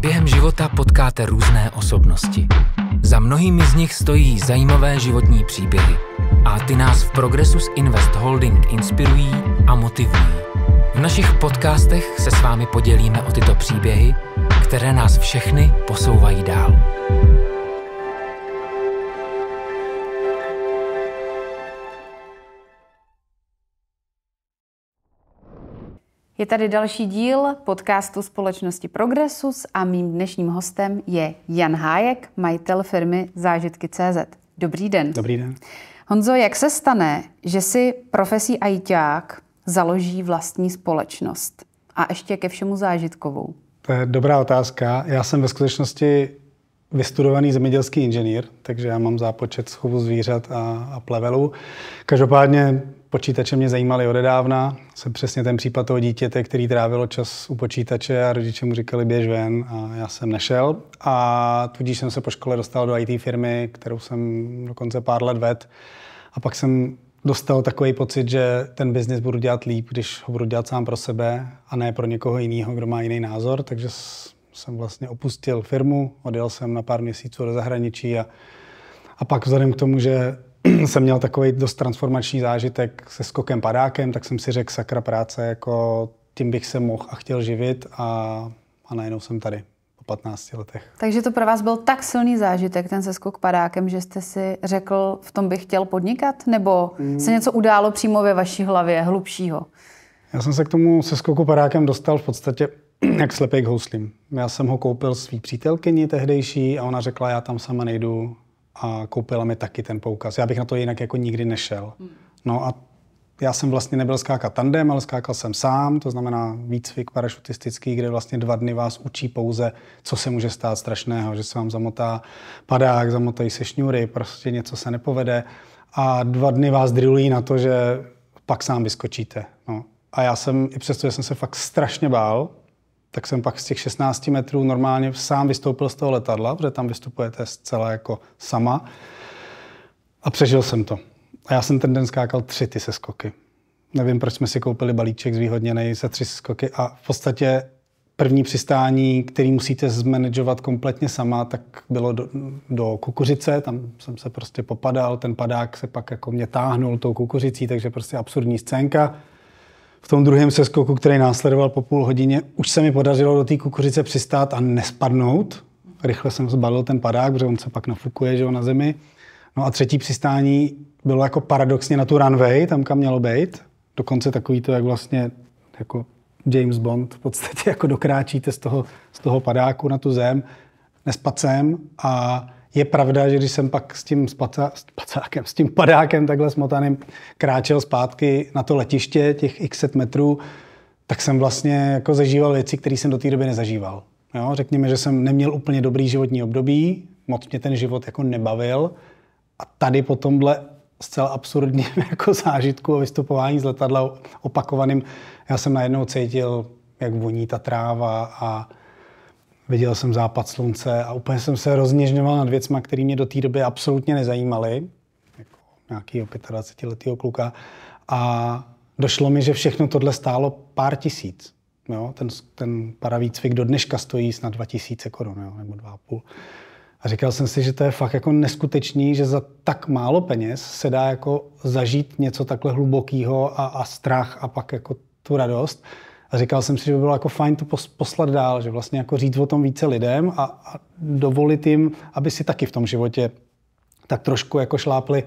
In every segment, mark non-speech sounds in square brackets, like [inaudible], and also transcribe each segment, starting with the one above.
Během života potkáte různé osobnosti. Za mnohými z nich stojí zajímavé životní příběhy a ty nás v Progressus Invest Holding inspirují a motivují. V našich podcastech se s vámi podělíme o tyto příběhy, které nás všechny posouvají dál. Je tady další díl podcastu společnosti Progressus a mým dnešním hostem je Jan Hájek, majitel firmy Zážitky.cz. Dobrý den. Dobrý den. Honzo, jak se stane, že si profesí ajťák založí vlastní společnost? A ještě ke všemu zážitkovou. To je dobrá otázka. Já jsem ve skutečnosti vystudovaný zemědělský inženýr, takže já mám zápočet schovu zvířat a, a plevelů. Každopádně Počítače mě zajímaly odedávna. Jsem přesně ten případ toho dítěte, který trávilo čas u počítače a rodiče mu říkali běž ven a já jsem nešel. A tudíž jsem se po škole dostal do IT firmy, kterou jsem dokonce pár let ved. A pak jsem dostal takový pocit, že ten biznis budu dělat líp, když ho budu dělat sám pro sebe a ne pro někoho jiného, kdo má jiný názor. Takže jsem vlastně opustil firmu, odjel jsem na pár měsíců do zahraničí a, a pak vzhledem k tomu, že [clears throat] jsem měl takový dost transformační zážitek se skokem padákem, tak jsem si řekl sakra práce, jako tím bych se mohl a chtěl živit a, a najednou jsem tady po 15 letech. Takže to pro vás byl tak silný zážitek, ten se skok padákem, že jste si řekl, v tom bych chtěl podnikat? Nebo se mm. něco událo přímo ve vaší hlavě, hlubšího? Já jsem se k tomu se skoku padákem dostal v podstatě [clears throat] jak slepý k houslím. Já jsem ho koupil svý přítelkyni tehdejší a ona řekla, já tam sama nejdu, a koupila mi taky ten poukaz. Já bych na to jinak jako nikdy nešel. Hmm. No a já jsem vlastně nebyl skákat tandem, ale skákal jsem sám, to znamená výcvik parašutistický, kde vlastně dva dny vás učí pouze, co se může stát strašného, že se vám zamotá padák, zamotají se šňůry, prostě něco se nepovede a dva dny vás drillují na to, že pak sám vyskočíte. No. A já jsem, i přesto, že jsem se fakt strašně bál, tak jsem pak z těch 16 metrů normálně sám vystoupil z toho letadla, protože tam vystupujete zcela jako sama. A přežil jsem to. A já jsem ten den skákal tři ty seskoky. Nevím, proč jsme si koupili balíček zvýhodněný za tři seskoky a v podstatě první přistání, který musíte zmanagovat kompletně sama, tak bylo do, do kukuřice, tam jsem se prostě popadal, ten padák se pak jako mě táhnul tou kukuřicí, takže prostě absurdní scénka v tom druhém seskoku, který následoval po půl hodině, už se mi podařilo do té kukuřice přistát a nespadnout. Rychle jsem zbalil ten padák, protože on se pak nafukuje že jo, na zemi. No a třetí přistání bylo jako paradoxně na tu runway, tam kam mělo být. Dokonce takový to, jak vlastně jako James Bond v podstatě [laughs] jako dokráčíte z toho, z toho padáku na tu zem. Nespad a je pravda, že když jsem pak s tím spaca, spacákem, s tím padákem takhle smotaným kráčel zpátky na to letiště těch x set metrů, tak jsem vlastně jako zažíval věci, které jsem do té doby nezažíval. Jo? Řekněme, že jsem neměl úplně dobrý životní období, moc mě ten život jako nebavil a tady po tomhle zcela absurdním [laughs] jako zážitku a vystupování z letadla opakovaným, já jsem najednou cítil, jak voní ta tráva a viděl jsem západ slunce a úplně jsem se rozněžňoval nad věcmi, které mě do té doby absolutně nezajímaly, jako nějakého 25-letého kluka. A došlo mi, že všechno tohle stálo pár tisíc. Jo? Ten, ten cvik do dneška stojí snad 2000 korun, jo? nebo 2,5. A říkal jsem si, že to je fakt jako neskutečný, že za tak málo peněz se dá jako zažít něco takhle hlubokého a, a strach a pak jako tu radost. A říkal jsem si, že by bylo jako fajn to poslat dál, že vlastně jako říct o tom více lidem a, a dovolit jim, aby si taky v tom životě tak trošku jako šlápli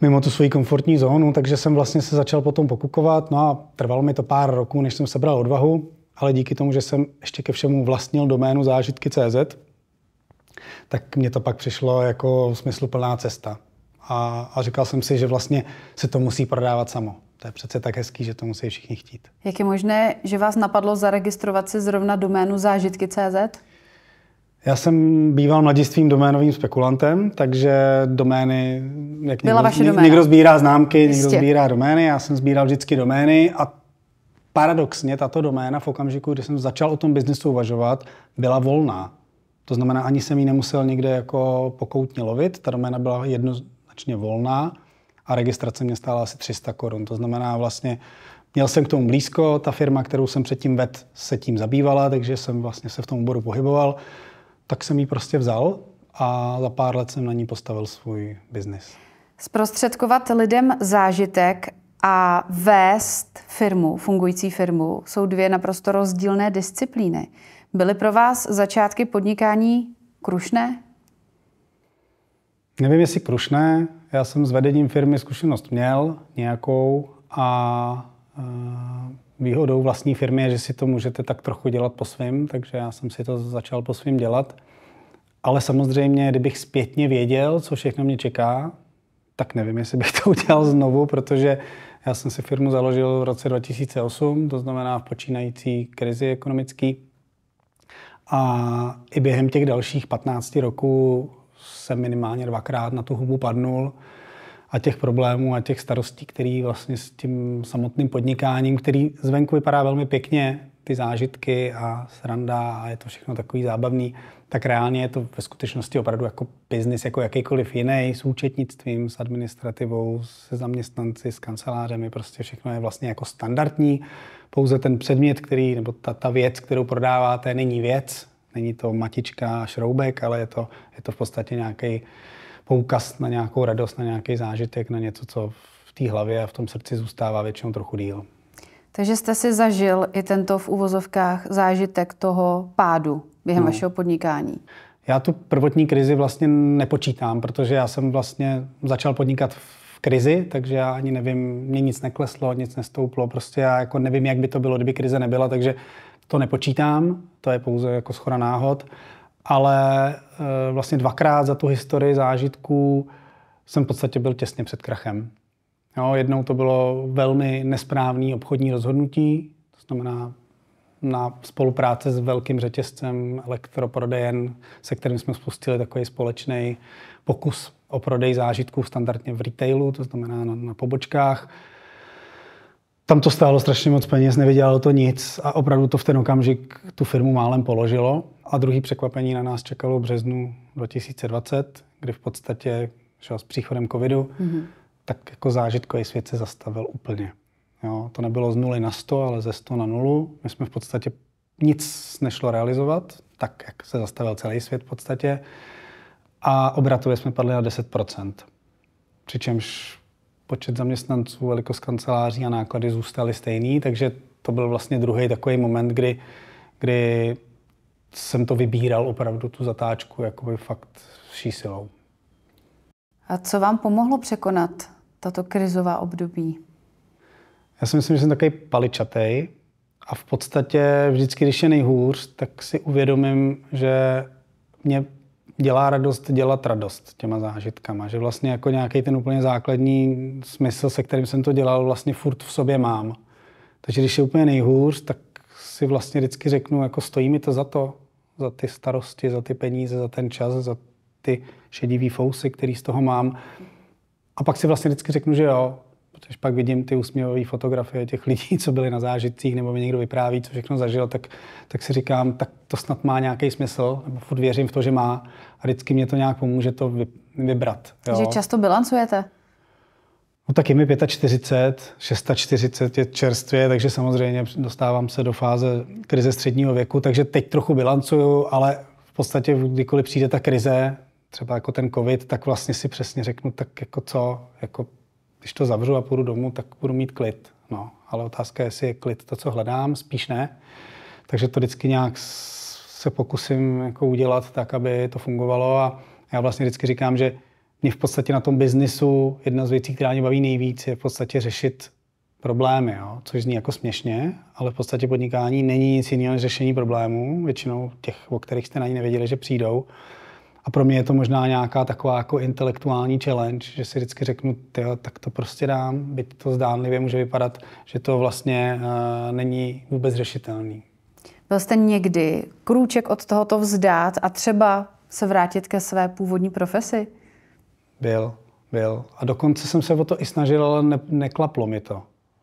mimo tu svoji komfortní zónu, takže jsem vlastně se začal potom pokukovat, no a trvalo mi to pár roků, než jsem sebral odvahu, ale díky tomu, že jsem ještě ke všemu vlastnil doménu zážitky.cz, tak mě to pak přišlo jako smysluplná cesta. A, a říkal jsem si, že vlastně se to musí prodávat samo. To je přece tak hezký, že to musí všichni chtít. Jak je možné, že vás napadlo zaregistrovat si zrovna doménu zážitky.cz? Já jsem býval mladistvým doménovým spekulantem, takže domény... Jak Byla někdo, vaše doména. Někdo sbírá známky, Jistě. někdo sbírá domény, já jsem sbíral vždycky domény a paradoxně tato doména v okamžiku, kdy jsem začal o tom biznesu uvažovat, byla volná. To znamená, ani jsem ji nemusel někde jako pokoutně lovit, ta doména byla jednoznačně volná a registrace mě stála asi 300 korun. To znamená vlastně, měl jsem k tomu blízko, ta firma, kterou jsem předtím ved, se tím zabývala, takže jsem vlastně se v tom oboru pohyboval, tak jsem ji prostě vzal a za pár let jsem na ní postavil svůj biznis. Zprostředkovat lidem zážitek a vést firmu, fungující firmu, jsou dvě naprosto rozdílné disciplíny. Byly pro vás začátky podnikání krušné? Nevím, jestli krušné. Já jsem s vedením firmy zkušenost měl nějakou a e, výhodou vlastní firmy je, že si to můžete tak trochu dělat po svém, takže já jsem si to začal po svém dělat. Ale samozřejmě, kdybych zpětně věděl, co všechno mě čeká, tak nevím, jestli bych [laughs] to udělal znovu, protože já jsem si firmu založil v roce 2008, to znamená v počínající krizi ekonomický. A i během těch dalších 15 roků jsem minimálně dvakrát na tu hubu padnul a těch problémů a těch starostí, který vlastně s tím samotným podnikáním, který zvenku vypadá velmi pěkně, ty zážitky a sranda a je to všechno takový zábavný, tak reálně je to ve skutečnosti opravdu jako biznis, jako jakýkoliv jiný, s účetnictvím, s administrativou, se zaměstnanci, s kancelářemi, prostě všechno je vlastně jako standardní. Pouze ten předmět, který, nebo ta, ta věc, kterou prodáváte, není věc, není to matička a šroubek, ale je to, je to v podstatě nějaký poukaz na nějakou radost, na nějaký zážitek, na něco, co v té hlavě a v tom srdci zůstává většinou trochu díl. Takže jste si zažil i tento v uvozovkách zážitek toho pádu během no. vašeho podnikání. Já tu prvotní krizi vlastně nepočítám, protože já jsem vlastně začal podnikat v krizi, takže já ani nevím, mě nic nekleslo, nic nestouplo, prostě já jako nevím, jak by to bylo, kdyby krize nebyla, takže to nepočítám, to je pouze jako schoda náhod, ale eh, vlastně dvakrát za tu historii zážitků jsem v podstatě byl těsně před krachem. Jo, jednou to bylo velmi nesprávné obchodní rozhodnutí, to znamená na spolupráce s velkým řetězcem elektroprodejen, se kterým jsme spustili takový společný pokus o prodej zážitků standardně v retailu, to znamená na, na pobočkách tam to stálo strašně moc peněz, nevydělalo to nic a opravdu to v ten okamžik tu firmu málem položilo. A druhý překvapení na nás čekalo v březnu 2020, kdy v podstatě šel s příchodem covidu, mm-hmm. tak jako zážitkový svět se zastavil úplně. Jo, to nebylo z nuly na 100, ale ze 100 na nulu. My jsme v podstatě nic nešlo realizovat, tak jak se zastavil celý svět v podstatě. A obratově jsme padli na 10%. Přičemž počet zaměstnanců, velikost kanceláří a náklady zůstaly stejný, takže to byl vlastně druhý takový moment, kdy, kdy jsem to vybíral opravdu tu zatáčku jakoby fakt vší silou. A co vám pomohlo překonat tato krizová období? Já si myslím, že jsem takový paličatej a v podstatě vždycky, když je nejhůř, tak si uvědomím, že mě dělá radost dělat radost těma zážitkama. Že vlastně jako nějaký ten úplně základní smysl, se kterým jsem to dělal, vlastně furt v sobě mám. Takže když je úplně nejhůř, tak si vlastně vždycky řeknu, jako stojí mi to za to, za ty starosti, za ty peníze, za ten čas, za ty šedivý fousy, který z toho mám. A pak si vlastně vždycky řeknu, že jo, Protože pak vidím ty úsměvové fotografie těch lidí, co byli na zážitcích, nebo mi někdo vypráví, co všechno zažil, tak, tak si říkám, tak to snad má nějaký smysl, nebo furt věřím v to, že má a vždycky mě to nějak pomůže to vybrat. Jo. Takže často bilancujete? No tak je mi 45, 640 je čerstvě, takže samozřejmě dostávám se do fáze krize středního věku, takže teď trochu bilancuju, ale v podstatě kdykoliv přijde ta krize, třeba jako ten covid, tak vlastně si přesně řeknu, tak jako co, jako když to zavřu a půjdu domů, tak budu mít klid. No, ale otázka je, jestli je klid to, co hledám, spíš ne. Takže to vždycky nějak se pokusím jako udělat tak, aby to fungovalo a já vlastně vždycky říkám, že mě v podstatě na tom biznisu jedna z věcí, která mě baví nejvíc, je v podstatě řešit problémy, jo? což zní jako směšně, ale v podstatě podnikání není nic jiného než řešení problémů, většinou těch, o kterých jste na ní nevěděli, že přijdou. A pro mě je to možná nějaká taková jako intelektuální challenge, že si vždycky řeknu, tyjo, tak to prostě dám, byť to zdánlivě může vypadat, že to vlastně uh, není vůbec řešitelný. Byl jste někdy krůček od tohoto vzdát a třeba se vrátit ke své původní profesi? Byl, byl. A dokonce jsem se o to i snažil, ale ne, neklaplo mi to.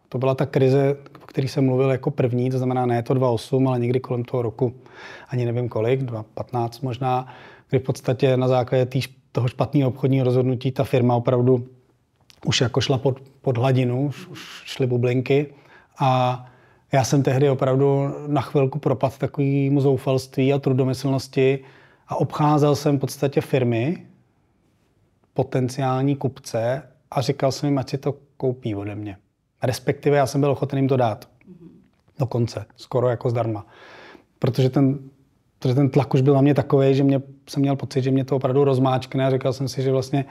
To byla ta krize, o který jsem mluvil jako první, to znamená ne to 2,8, ale někdy kolem toho roku, ani nevím kolik, 2,15 možná, kdy v podstatě na základě tý, toho špatného obchodního rozhodnutí ta firma opravdu už jako šla pod, pod hladinu, už, už šly bublinky a já jsem tehdy opravdu na chvilku propadl takovému zoufalství a trudomyslnosti a obcházel jsem v podstatě firmy, potenciální kupce a říkal jsem jim, ať si to koupí ode mě. Respektive já jsem byl ochoten jim to dát. Mhm. Dokonce, skoro jako zdarma. Protože ten protože ten tlak už byl na mě takový, že mě, jsem měl pocit, že mě to opravdu rozmáčkne a říkal jsem si, že vlastně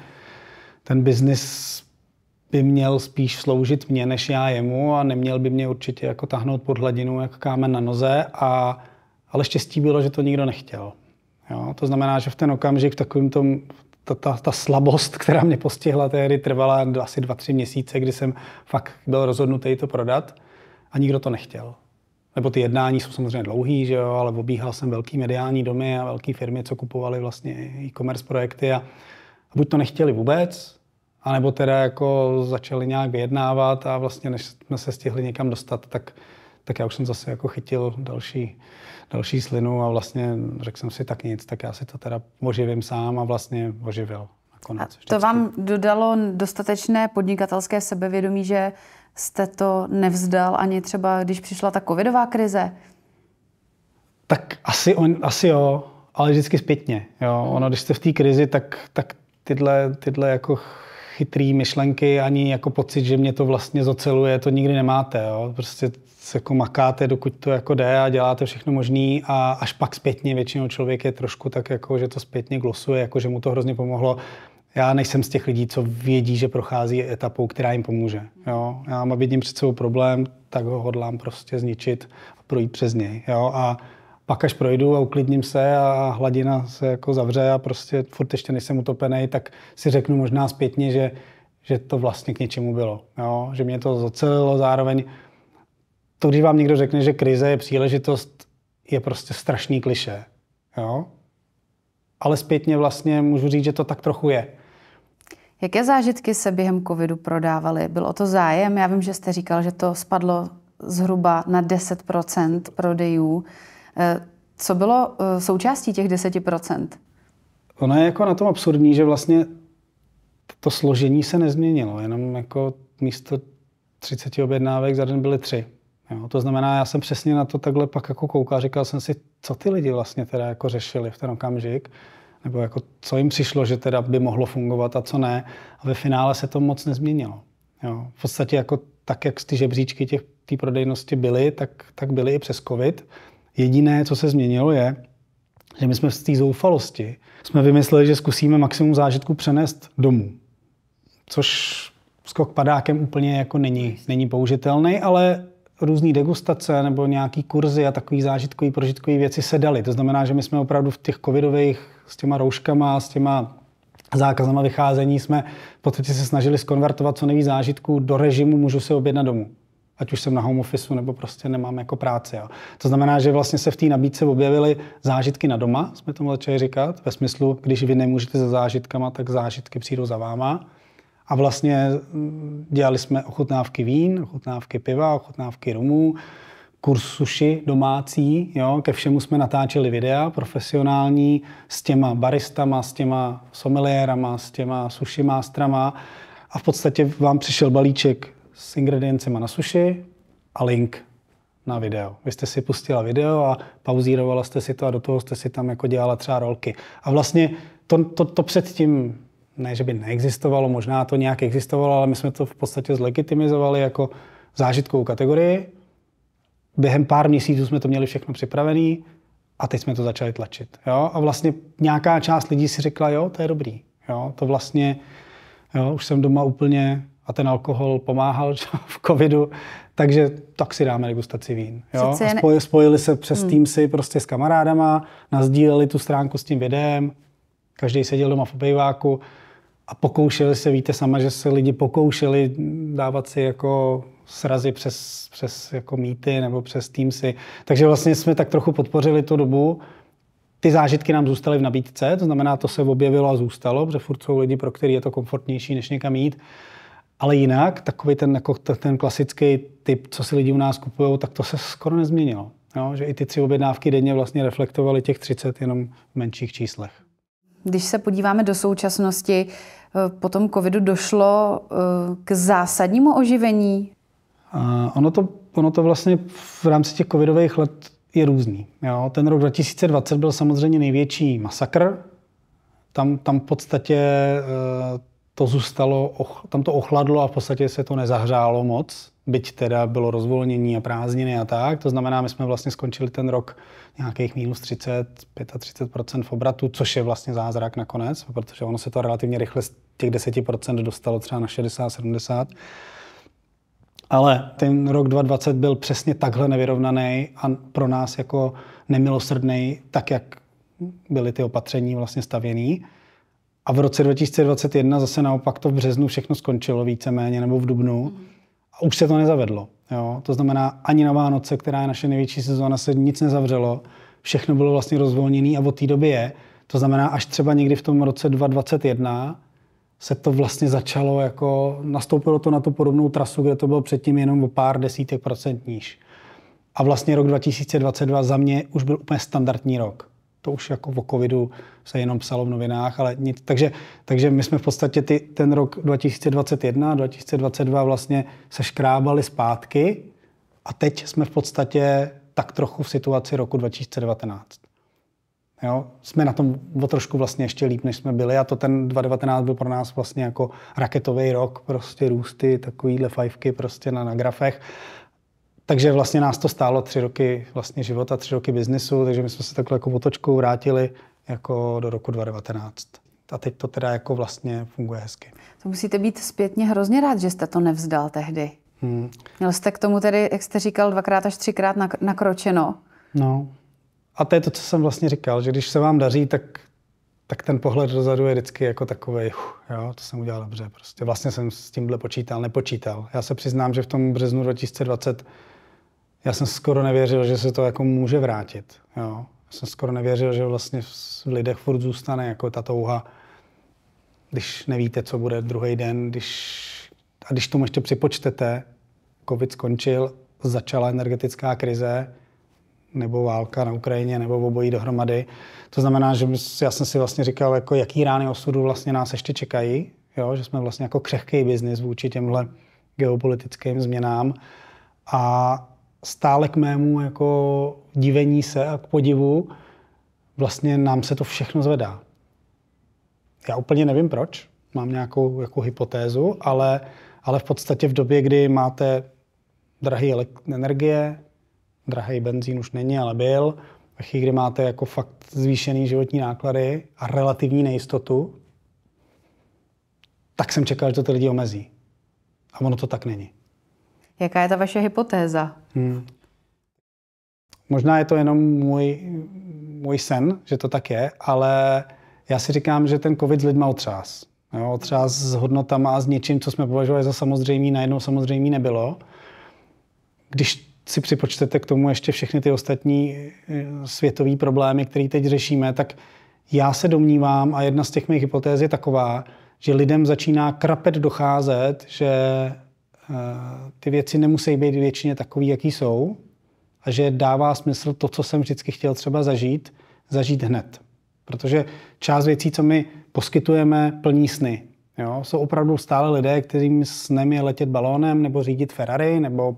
ten biznis by měl spíš sloužit mě, než já jemu a neměl by mě určitě jako tahnout pod hladinu jako kámen na noze, a, ale štěstí bylo, že to nikdo nechtěl. Jo? To znamená, že v ten okamžik v takovým tom, ta, ta, ta slabost, která mě postihla tehdy, trvala asi dva, tři měsíce, kdy jsem fakt byl rozhodnutý to prodat a nikdo to nechtěl nebo ty jednání jsou samozřejmě dlouhý, že jo, ale obíhal jsem velký mediální domy a velké firmy, co kupovali vlastně e-commerce projekty a, a buď to nechtěli vůbec, anebo teda jako začali nějak vyjednávat a vlastně než jsme se stihli někam dostat, tak, tak já už jsem zase jako chytil další, další slinu a vlastně řekl jsem si tak nic, tak já si to teda oživím sám a vlastně oživil. Nakonec, a to vám dodalo dostatečné podnikatelské sebevědomí, že jste to nevzdal ani třeba, když přišla ta covidová krize? Tak asi, on, asi jo, ale vždycky zpětně. Jo. Hmm. Ono, když jste v té krizi, tak, tak tyhle, tyhle jako chytrý myšlenky, ani jako pocit, že mě to vlastně zoceluje, to nikdy nemáte. Jo. Prostě se jako makáte, dokud to jako jde a děláte všechno možné a až pak zpětně většinou člověk je trošku tak jako, že to zpětně glosuje, jako že mu to hrozně pomohlo. Já nejsem z těch lidí, co vědí, že prochází etapou, která jim pomůže. Jo? Já mám vidím před sebou problém, tak ho hodlám prostě zničit a projít přes něj. Jo? A pak až projdu a uklidním se a hladina se jako zavře a prostě furt ještě nejsem utopený, tak si řeknu možná zpětně, že, že to vlastně k něčemu bylo. Jo? Že mě to zocelilo zároveň. To, když vám někdo řekne, že krize je příležitost, je prostě strašný kliše. Jo? Ale zpětně vlastně můžu říct, že to tak trochu je. Jaké zážitky se během covidu prodávaly? Byl o to zájem? Já vím, že jste říkal, že to spadlo zhruba na 10 prodejů. Eh, co bylo eh, součástí těch 10 Ono je jako na tom absurdní, že vlastně to složení se nezměnilo, jenom jako místo 30 objednávek za den byly tři. Jo, to znamená, já jsem přesně na to takhle pak jako koukal, říkal jsem si, co ty lidi vlastně teda jako řešili v ten okamžik nebo jako co jim přišlo, že teda by mohlo fungovat a co ne. A ve finále se to moc nezměnilo. Jo. V podstatě jako tak, jak ty žebříčky těch té prodejnosti byly, tak, tak byly i přes COVID. Jediné, co se změnilo, je, že my jsme z té zoufalosti jsme vymysleli, že zkusíme maximum zážitku přenést domů. Což skok padákem úplně jako není, není použitelný, ale různé degustace nebo nějaký kurzy a takové zážitkové, prožitkové věci se daly. To znamená, že my jsme opravdu v těch covidových s těma rouškama, s těma zákazama vycházení jsme v podstatě se snažili skonvertovat co nejvíc zážitků do režimu můžu si objednat domů. Ať už jsem na home office, nebo prostě nemám jako práci. Jo. To znamená, že vlastně se v té nabídce objevily zážitky na doma, jsme tomu začali říkat, ve smyslu, když vy nemůžete za zážitkama, tak zážitky přijdou za váma. A vlastně mm, dělali jsme ochutnávky vín, ochutnávky piva, ochutnávky rumů, kursuši sushi domácí, jo, ke všemu jsme natáčeli videa profesionální s těma baristama, s těma someliérama, s těma sushi mástrama a v podstatě vám přišel balíček s ingrediencemi na sushi a link na video. Vy jste si pustila video a pauzírovala jste si to a do toho jste si tam jako dělala třeba rolky. A vlastně to, to, to předtím ne, že by neexistovalo, možná to nějak existovalo, ale my jsme to v podstatě zlegitimizovali jako zážitkovou kategorii během pár měsíců jsme to měli všechno připravené a teď jsme to začali tlačit. Jo? A vlastně nějaká část lidí si řekla, jo, to je dobrý. Jo? To vlastně, jo, už jsem doma úplně a ten alkohol pomáhal [laughs] v covidu, takže tak si dáme degustaci vín. Jo? A spojili, spojili se přes hmm. Teamsy prostě s kamarádama, nazdíleli tu stránku s tím videem, každý seděl doma v obejváku a pokoušeli se, víte sama, že se lidi pokoušeli dávat si jako srazy přes, přes jako mýty nebo přes Teamsy. Takže vlastně jsme tak trochu podpořili tu dobu. Ty zážitky nám zůstaly v nabídce, to znamená, to se objevilo a zůstalo, protože furt jsou lidi, pro který je to komfortnější, než někam jít. Ale jinak, takový ten, jako ten klasický typ, co si lidi u nás kupují, tak to se skoro nezměnilo. Jo? Že i ty tři objednávky denně vlastně reflektovaly těch 30 jenom v menších číslech. Když se podíváme do současnosti, eh, po tom covidu došlo eh, k zásadnímu oživení a ono to, ono to vlastně v rámci těch covidových let je různý. Jo? Ten rok 2020 byl samozřejmě největší masakr. Tam, tam v podstatě eh, to zůstalo, tam to ochladlo a v podstatě se to nezahřálo moc, byť teda bylo rozvolnění a prázdniny a tak. To znamená, my jsme vlastně skončili ten rok nějakých minus 30, 35% v obratu, což je vlastně zázrak nakonec, protože ono se to relativně rychle z těch 10% dostalo třeba na 60, 70. Ale ten rok 2020 byl přesně takhle nevyrovnaný a pro nás jako nemilosrdný, tak jak byly ty opatření vlastně stavěný. A v roce 2021 zase naopak to v březnu všechno skončilo víceméně, nebo v dubnu. A už se to nezavedlo. Jo? To znamená, ani na Vánoce, která je naše největší sezóna, se nic nezavřelo. Všechno bylo vlastně rozvolněné a od té doby je. To znamená, až třeba někdy v tom roce 2021 se to vlastně začalo jako, nastoupilo to na tu podobnou trasu, kde to bylo předtím jenom o pár desítek procent níž. A vlastně rok 2022 za mě už byl úplně standardní rok. To už jako o covidu se jenom psalo v novinách, ale nic. Takže, takže my jsme v podstatě ty, ten rok 2021 2022 vlastně se škrábali zpátky a teď jsme v podstatě tak trochu v situaci roku 2019. Jo? Jsme na tom o trošku vlastně ještě líp, než jsme byli a to ten 2019 byl pro nás vlastně jako raketový rok, prostě růsty, takovýhle fajfky prostě na, na grafech. Takže vlastně nás to stálo tři roky vlastně života, tři roky biznesu, takže my jsme se takhle jako otočkou vrátili jako do roku 2019. A teď to teda jako vlastně funguje hezky. To musíte být zpětně hrozně rád, že jste to nevzdal tehdy. Hmm. Měl jste k tomu tedy, jak jste říkal, dvakrát až třikrát nakročeno. No, a to je to, co jsem vlastně říkal, že když se vám daří, tak, tak ten pohled dozadu je vždycky jako takový, jo, to jsem udělal dobře. Prostě vlastně jsem s tímhle počítal, nepočítal. Já se přiznám, že v tom březnu 2020 já jsem skoro nevěřil, že se to jako může vrátit. Jo. Já jsem skoro nevěřil, že vlastně v lidech furt zůstane jako ta touha, když nevíte, co bude druhý den, když, a když tomu ještě připočtete, covid skončil, začala energetická krize, nebo válka na Ukrajině, nebo obojí dohromady. To znamená, že já jsem si vlastně říkal, jako jaký rány osudu vlastně nás ještě čekají, jo? že jsme vlastně jako křehký biznis vůči těmhle geopolitickým změnám. A stále k mému jako divení se a k podivu vlastně nám se to všechno zvedá. Já úplně nevím proč, mám nějakou jako hypotézu, ale, ale v podstatě v době, kdy máte drahé energie, drahý benzín už není, ale byl, ve chvíli, kdy máte jako fakt zvýšený životní náklady a relativní nejistotu, tak jsem čekal, že to ty lidi omezí. A ono to tak není. Jaká je ta vaše hypotéza? Hmm. Možná je to jenom můj, můj sen, že to tak je, ale já si říkám, že ten covid s lidma otřás. Jo, otřás s hodnotama a s něčím, co jsme považovali za samozřejmý, najednou samozřejmý nebylo. Když si připočtete k tomu ještě všechny ty ostatní eh, světové problémy, které teď řešíme, tak já se domnívám, a jedna z těch mých hypotéz je taková, že lidem začíná krapet docházet, že eh, ty věci nemusí být většině takový, jaký jsou a že dává smysl to, co jsem vždycky chtěl třeba zažít, zažít hned. Protože část věcí, co my poskytujeme, plní sny. Jo? Jsou opravdu stále lidé, kterým snem je letět balónem nebo řídit Ferrari nebo uh,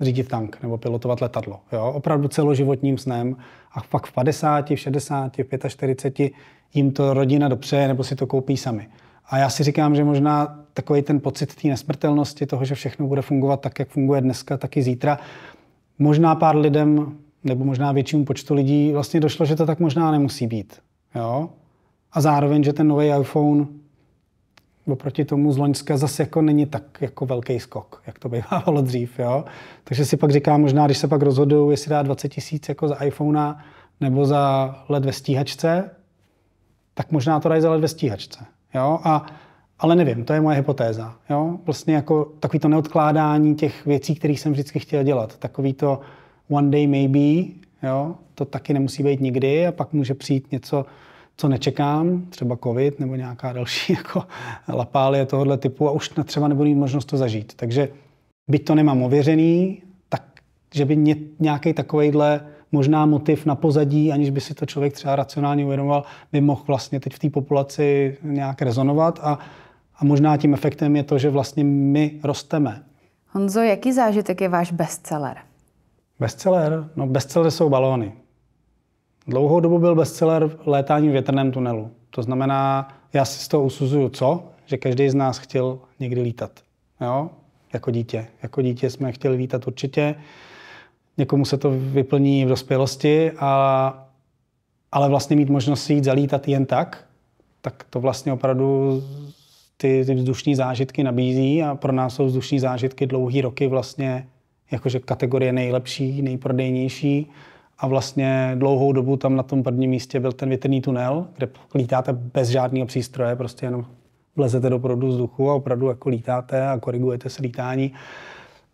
řídit tank nebo pilotovat letadlo. Jo? Opravdu celoživotním snem a pak v 50, v 60, v 45 jim to rodina dopřeje nebo si to koupí sami. A já si říkám, že možná takový ten pocit té nesmrtelnosti, toho, že všechno bude fungovat tak, jak funguje dneska, tak i zítra, možná pár lidem nebo možná většímu počtu lidí vlastně došlo, že to tak možná nemusí být. Jo? A zároveň, že ten nový iPhone oproti tomu z Loňska zase jako není tak jako velký skok, jak to bývalo dřív. Jo? Takže si pak říkám, možná když se pak rozhodnu, jestli dá 20 tisíc jako za iPhone nebo za LED ve stíhačce, tak možná to dají za LED ve stíhačce. Jo? A, ale nevím, to je moje hypotéza. Jo? Vlastně jako takový to neodkládání těch věcí, které jsem vždycky chtěl dělat. Takový to one day maybe, jo? to taky nemusí být nikdy a pak může přijít něco, co nečekám, třeba covid nebo nějaká další [laughs] jako lapálie tohohle typu a už třeba nebudu mít možnost to zažít. Takže byť to nemám ověřený, tak že by ně, nějaký takovejhle možná motiv na pozadí, aniž by si to člověk třeba racionálně uvědomoval, by mohl vlastně teď v té populaci nějak rezonovat a, a možná tím efektem je to, že vlastně my rosteme. Honzo, jaký zážitek je váš bestseller? Bestseller? No bestseller jsou balóny. Dlouhou dobu byl bestseller Létání v větrném tunelu. To znamená, já si z toho usuzuju co? Že každý z nás chtěl někdy lítat. Jo? Jako dítě. Jako dítě jsme chtěli lítat určitě. Někomu se to vyplní v dospělosti, a, ale vlastně mít možnost jít zalítat jen tak, tak to vlastně opravdu ty, ty vzdušní zážitky nabízí a pro nás jsou vzdušní zážitky dlouhý roky vlastně jakože kategorie nejlepší, nejprodejnější a vlastně dlouhou dobu tam na tom prvním místě byl ten větrný tunel, kde lítáte bez žádného přístroje, prostě jenom vlezete do proudu vzduchu a opravdu jako lítáte a korigujete se lítání.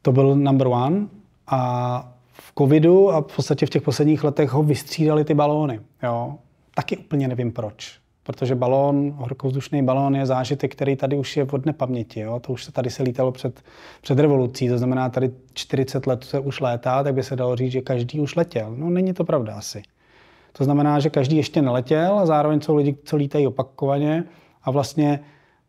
To byl number one a v covidu a v podstatě v těch posledních letech ho vystřídali ty balóny. Jo. Taky úplně nevím proč protože balón, horkovzdušný balón je zážitek, který tady už je od nepaměti. Jo? To už se tady se lítalo před, před revolucí, to znamená tady 40 let se už létá, tak by se dalo říct, že každý už letěl. No není to pravda asi. To znamená, že každý ještě neletěl a zároveň jsou lidi, co lítají opakovaně a vlastně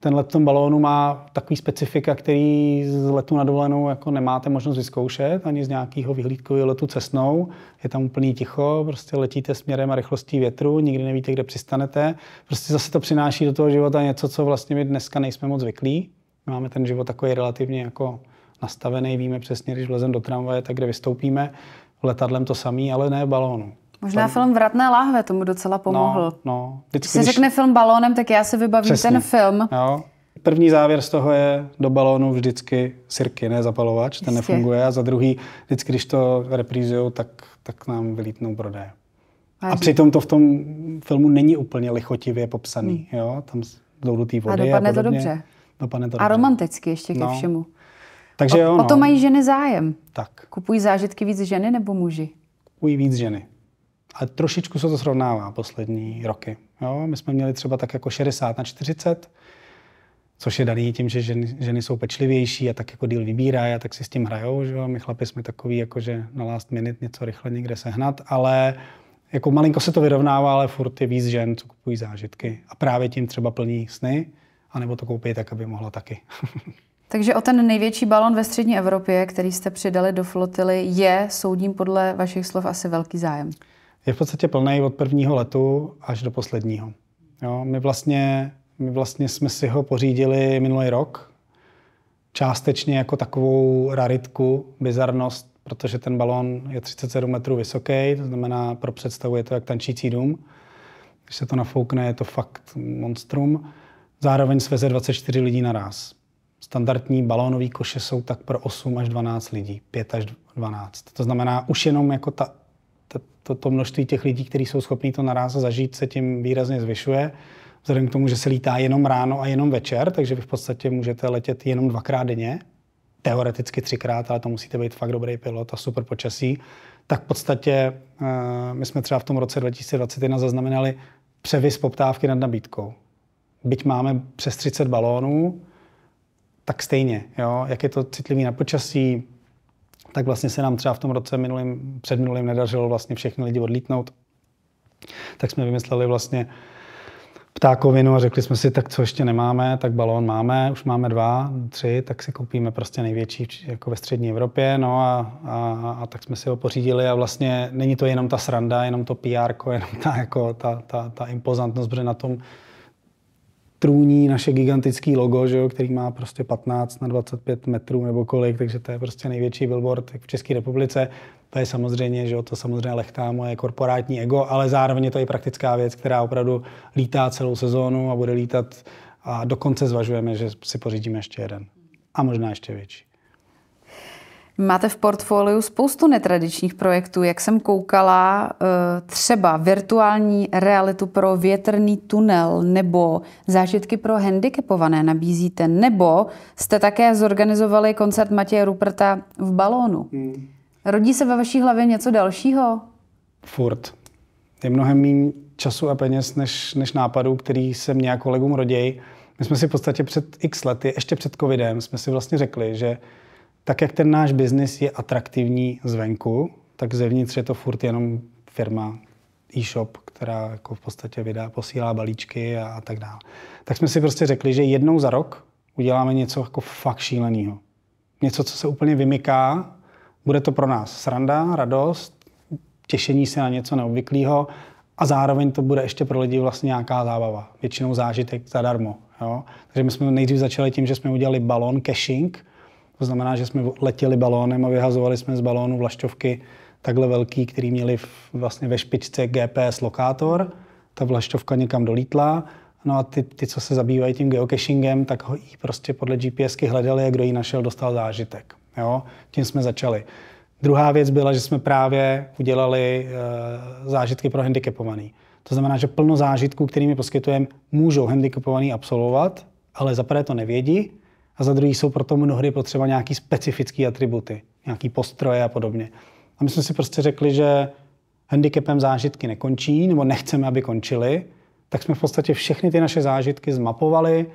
ten let v tom balónu má takový specifika, který z letu na dovolenou jako nemáte možnost vyzkoušet, ani z nějakého vyhlídkového letu cestnou. Je tam úplný ticho, prostě letíte směrem a rychlostí větru, nikdy nevíte, kde přistanete. Prostě zase to přináší do toho života něco, co vlastně my dneska nejsme moc zvyklí. Máme ten život takový relativně jako nastavený, víme přesně, když vlezem do tramvaje, tak kde vystoupíme, letadlem to samý, ale ne balónu. Možná tam... film Vratné láhve tomu docela no, pomohl. No, no. Vždycky, když se když... řekne film balónem, tak já se vybavím Přesně. ten film. Jo. První závěr z toho je do balónu vždycky sirky, ne zapalovač, ten Jistě. nefunguje. A za druhý, vždycky, když to reprízují, tak, tak nám vylítnou prodeje. A přitom to v tom filmu není úplně lichotivě popsaný. Hmm. Jo? Tam jdou do té vody. A dopadne a to dobře. Dopadne to a dobře. romanticky ještě no. všemu. Takže o, jo, no. o to no. mají ženy zájem. Tak. Kupují zážitky víc ženy nebo muži? Kupují víc ženy. A trošičku se to srovnává poslední roky. Jo? My jsme měli třeba tak jako 60 na 40, což je daný tím, že ženy, ženy jsou pečlivější a tak jako díl vybírají a tak si s tím hrajou. Že jo? My chlapi jsme takový, jako že na last minute něco rychle někde sehnat, ale jako malinko se to vyrovnává, ale furt je víc žen, co kupují zážitky. A právě tím třeba plní sny, anebo to koupí tak, aby mohla taky. [laughs] Takže o ten největší balon ve střední Evropě, který jste přidali do flotily, je soudím podle vašich slov asi velký zájem je v podstatě plný od prvního letu až do posledního. Jo, my, vlastně, my vlastně jsme si ho pořídili minulý rok, částečně jako takovou raritku, bizarnost, protože ten balon je 37 metrů vysoký, to znamená pro představu je to jak tančící dům. Když se to nafoukne, je to fakt monstrum. Zároveň sveze 24 lidí naraz. Standardní balónové koše jsou tak pro 8 až 12 lidí, 5 až 12. To znamená, už jenom jako ta to, to, množství těch lidí, kteří jsou schopní to naráz zažít, se tím výrazně zvyšuje. Vzhledem k tomu, že se lítá jenom ráno a jenom večer, takže vy v podstatě můžete letět jenom dvakrát denně, teoreticky třikrát, ale to musíte být fakt dobrý pilot a super počasí, tak v podstatě eh, my jsme třeba v tom roce 2021 zaznamenali převis poptávky nad nabídkou. Byť máme přes 30 balónů, tak stejně, jo? jak je to citlivý na počasí, tak vlastně se nám třeba v tom roce minulým, před minulým nedařilo vlastně všechny lidi odlítnout. Tak jsme vymysleli vlastně ptákovinu a řekli jsme si, tak co ještě nemáme, tak balón máme, už máme dva, tři, tak si koupíme prostě největší jako ve střední Evropě, no a, a, a tak jsme si ho pořídili a vlastně není to jenom ta sranda, jenom to PR, jenom ta, jako, ta, ta, ta impozantnost, protože na tom trůní naše gigantický logo, že jo, který má prostě 15 na 25 metrů nebo kolik, takže to je prostě největší billboard v České republice. To je samozřejmě, že jo, to samozřejmě lechtá moje korporátní ego, ale zároveň je to i praktická věc, která opravdu lítá celou sezónu a bude lítat a dokonce zvažujeme, že si pořídíme ještě jeden. A možná ještě větší. Máte v portfoliu spoustu netradičních projektů. Jak jsem koukala, eh, třeba virtuální realitu pro větrný tunel nebo zážitky pro handicapované nabízíte, nebo jste také zorganizovali koncert Matěje Ruperta v balónu. Hmm. Rodí se ve vaší hlavě něco dalšího? Furt. Je mnohem méně času a peněz než, než nápadů, který se mě a kolegům rodějí. My jsme si v podstatě před x lety, ještě před covidem, jsme si vlastně řekli, že tak jak ten náš biznis je atraktivní zvenku, tak zevnitř je to furt jenom firma e-shop, která jako v podstatě vydá, posílá balíčky a, a tak dále. Tak jsme si prostě řekli, že jednou za rok uděláme něco jako fakt šíleného. Něco, co se úplně vymyká, bude to pro nás sranda, radost, těšení se na něco neobvyklého a zároveň to bude ještě pro lidi vlastně nějaká zábava. Většinou zážitek zadarmo. Jo? Takže my jsme nejdřív začali tím, že jsme udělali balon caching, to znamená, že jsme letěli balónem a vyhazovali jsme z balónu vlašťovky takhle velký, který měli vlastně ve špičce GPS lokátor. Ta vlašťovka někam dolítla. No a ty, ty co se zabývají tím geocachingem, tak ho jí prostě podle GPSky hledali a kdo ji našel, dostal zážitek. Jo? Tím jsme začali. Druhá věc byla, že jsme právě udělali e, zážitky pro handicapovaný. To znamená, že plno zážitků, kterými poskytujeme, můžou handicapovaný absolvovat, ale zaprvé to nevědí a za druhý jsou proto mnohdy potřeba nějaký specifické atributy, nějaký postroje a podobně. A my jsme si prostě řekli, že handicapem zážitky nekončí, nebo nechceme, aby končily, tak jsme v podstatě všechny ty naše zážitky zmapovali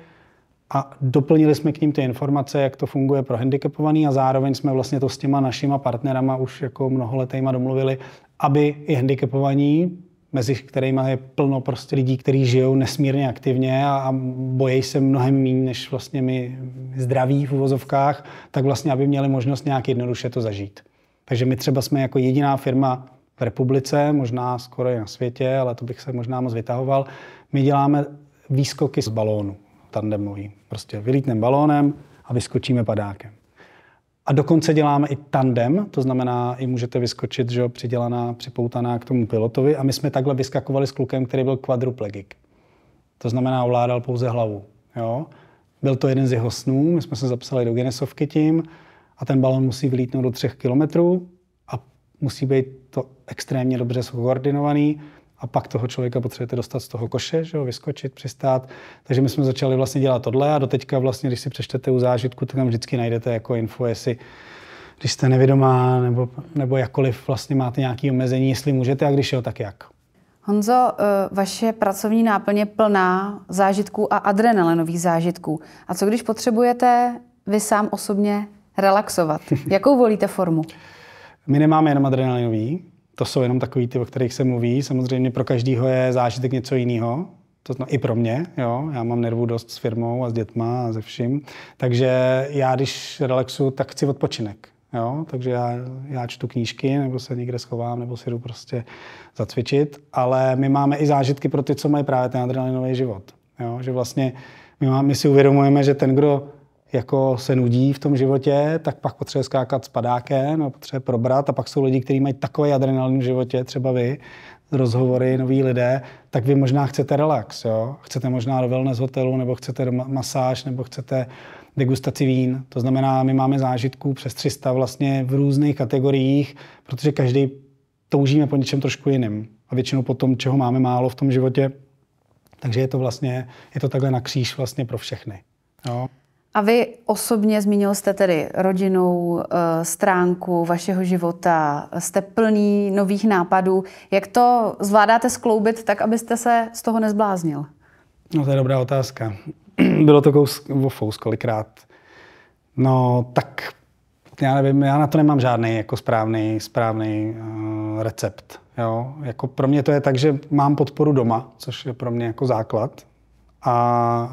a doplnili jsme k ním ty informace, jak to funguje pro handicapovaný a zároveň jsme vlastně to s těma našima partnerama už jako mnoho letejma domluvili, aby i handicapovaní mezi kterými je plno prostě lidí, kteří žijou nesmírně aktivně a, a bojejí se mnohem méně než vlastně my zdraví v uvozovkách, tak vlastně, aby měli možnost nějak jednoduše to zažít. Takže my třeba jsme jako jediná firma v republice, možná skoro i na světě, ale to bych se možná moc vytahoval, my děláme výskoky z balónu tandemový. Prostě vylítneme balónem a vyskočíme padákem. A dokonce děláme i tandem, to znamená, i můžete vyskočit, že jo, přidělaná, připoutaná k tomu pilotovi. A my jsme takhle vyskakovali s klukem, který byl kvadruplegik. To znamená, ovládal pouze hlavu. Jo? Byl to jeden z jeho snů, my jsme se zapsali do Guinnessovky tím a ten balon musí vlítnout do třech kilometrů a musí být to extrémně dobře skoordinovaný a pak toho člověka potřebujete dostat z toho koše, že jo, vyskočit, přistát. Takže my jsme začali vlastně dělat tohle a doteďka vlastně, když si přečtete u zážitku, tak tam vždycky najdete jako info, jestli když jste nevědomá nebo, nebo jakkoliv vlastně máte nějaké omezení, jestli můžete a když jo, tak jak. Honzo, eh, vaše pracovní náplně plná zážitků a adrenalinových zážitků. A co když potřebujete vy sám osobně relaxovat? [laughs] Jakou volíte formu? My nemáme jenom adrenalinový, to jsou jenom takový ty, o kterých se mluví. Samozřejmě pro každého je zážitek něco jiného. To no, i pro mě, jo. Já mám nervu dost s firmou a s dětma a ze vším. Takže já, když relaxu, tak chci odpočinek. Jo, takže já, já čtu knížky, nebo se někde schovám, nebo si jdu prostě zacvičit, ale my máme i zážitky pro ty, co mají právě ten adrenalinový život. Jo, že vlastně my, máme, my si uvědomujeme, že ten, kdo jako se nudí v tom životě, tak pak potřebuje skákat s padákem a potřebuje probrat. A pak jsou lidi, kteří mají takový adrenalin v životě, třeba vy, rozhovory, noví lidé, tak vy možná chcete relax, jo? Chcete možná do wellness hotelu, nebo chcete masáž, nebo chcete degustaci vín. To znamená, my máme zážitků přes 300 vlastně v různých kategoriích, protože každý toužíme po něčem trošku jiným. A většinou po tom, čeho máme málo v tom životě, takže je to vlastně, je to takhle na kříž vlastně pro všechny. Jo? A vy osobně zmínil jste tedy rodinou, eh, stránku vašeho života, jste plný nových nápadů. Jak to zvládáte skloubit tak, abyste se z toho nezbláznil? No to je dobrá otázka. [clears throat] Bylo to vofous kolikrát. No tak já nevím, já na to nemám žádný jako správný, správný uh, recept. Jo? Jako pro mě to je tak, že mám podporu doma, což je pro mě jako základ a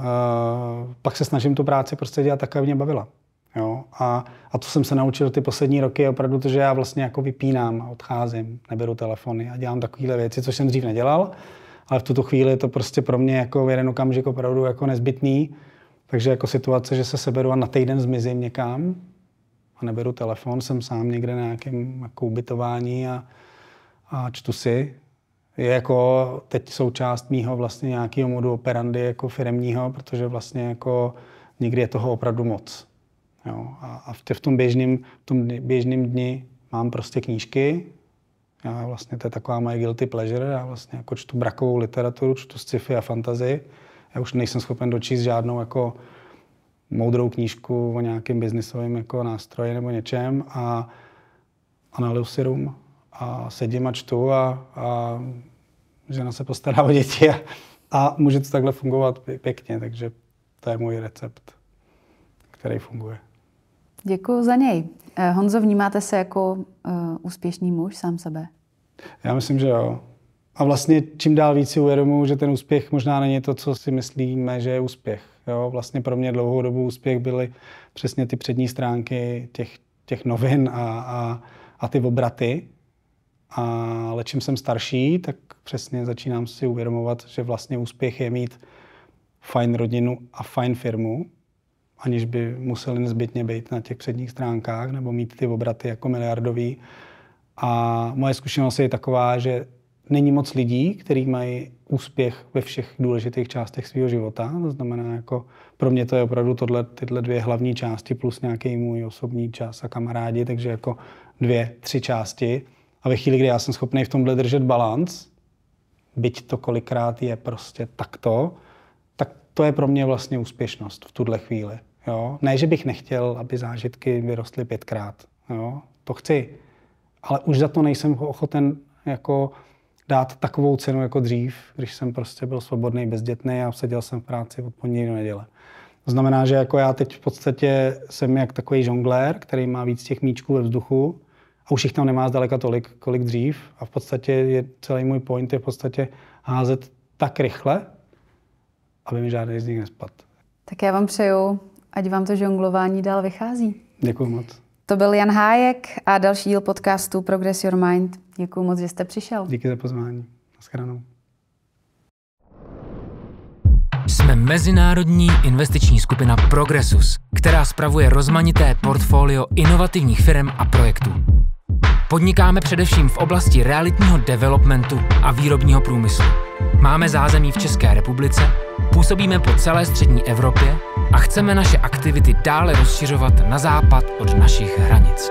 uh, pak se snažím tu práci prostě dělat tak, aby mě bavila. Jo? A, a to jsem se naučil ty poslední roky je opravdu to, že já vlastně jako vypínám a odcházím, neberu telefony a dělám takovéhle věci, což jsem dřív nedělal, ale v tuto chvíli je to prostě pro mě jako jeden okamžik opravdu jako nezbytný, takže jako situace, že se seberu a na týden zmizím někam a neberu telefon, jsem sám někde na nějakém jako ubytování a, a čtu si je jako teď součást mýho vlastně nějakého modu operandy jako firemního, protože vlastně jako někdy je toho opravdu moc. Jo. A, a v, tě, v tom běžném v tom běžným dni mám prostě knížky, já vlastně to je taková moje guilty pleasure, já vlastně jako čtu brakovou literaturu, čtu sci-fi a fantazy. Já už nejsem schopen dočíst žádnou jako moudrou knížku o nějakém biznisovém jako nástroji nebo něčem a, analyzuji rum a sedím a čtu a, a žena se postará o děti a, a může to takhle fungovat pěkně, takže to je můj recept, který funguje. Děkuji za něj. Eh, Honzo, vnímáte se jako uh, úspěšný muž sám sebe? Já myslím, že jo. A vlastně čím dál víc si uvědomuji, že ten úspěch možná není to, co si myslíme, že je úspěch. Jo? Vlastně pro mě dlouhou dobu úspěch byly přesně ty přední stránky těch, těch novin a, a, a ty obraty. Ale čím jsem starší, tak přesně začínám si uvědomovat, že vlastně úspěch je mít fajn rodinu a fajn firmu, aniž by museli nezbytně být na těch předních stránkách nebo mít ty obraty jako miliardový. A moje zkušenost je taková, že není moc lidí, kteří mají úspěch ve všech důležitých částech svého života. To znamená, jako pro mě to je opravdu tohle, tyhle dvě hlavní části plus nějaký můj osobní čas a kamarádi, takže jako dvě, tři části. A ve chvíli, kdy já jsem schopný v tomhle držet balans, byť to kolikrát je prostě takto, tak to je pro mě vlastně úspěšnost v tuhle chvíli. Jo? Ne, že bych nechtěl, aby zážitky vyrostly pětkrát. Jo? To chci. Ale už za to nejsem ochoten jako dát takovou cenu jako dřív, když jsem prostě byl svobodný, bezdětný a seděl jsem v práci od pondělí do neděle. To znamená, že jako já teď v podstatě jsem jak takový žonglér, který má víc těch míčků ve vzduchu a už jich tam nemá zdaleka tolik, kolik dřív. A v podstatě je celý můj point je v podstatě házet tak rychle, aby mi žádný z nich nespad. Tak já vám přeju, ať vám to žonglování dál vychází. Děkuji moc. To byl Jan Hájek a další díl podcastu Progress Your Mind. Děkuji moc, že jste přišel. Díky za pozvání. Naschledanou. Jsme mezinárodní investiční skupina Progressus, která spravuje rozmanité portfolio inovativních firm a projektů. Podnikáme především v oblasti realitního developmentu a výrobního průmyslu. Máme zázemí v České republice, působíme po celé střední Evropě a chceme naše aktivity dále rozšiřovat na západ od našich hranic.